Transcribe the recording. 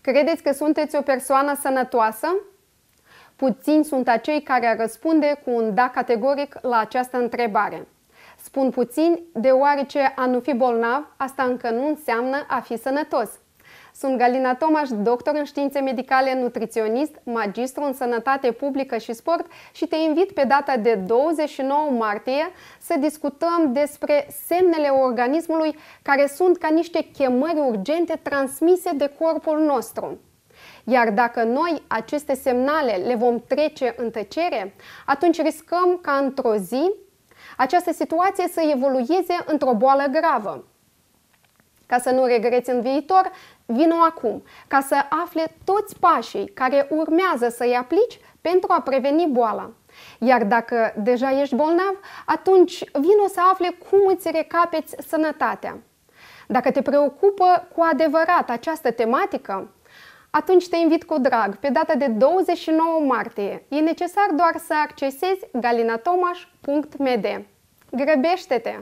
Credeți că sunteți o persoană sănătoasă? Puțini sunt acei care răspunde cu un da categoric la această întrebare. Spun puțin, deoarece a nu fi bolnav, asta încă nu înseamnă a fi sănătos. Sunt Galina Tomaș, doctor în științe medicale, nutriționist, magistru în sănătate publică și sport și te invit pe data de 29 martie să discutăm despre semnele organismului care sunt ca niște chemări urgente transmise de corpul nostru. Iar dacă noi aceste semnale le vom trece în tăcere, atunci riscăm ca într-o zi această situație să evolueze într-o boală gravă ca să nu regreți în viitor, vino acum, ca să afle toți pașii care urmează să-i aplici pentru a preveni boala. Iar dacă deja ești bolnav, atunci vino să afle cum îți recapeți sănătatea. Dacă te preocupă cu adevărat această tematică, atunci te invit cu drag pe data de 29 martie. E necesar doar să accesezi galinatomaș.md. Grăbește-te!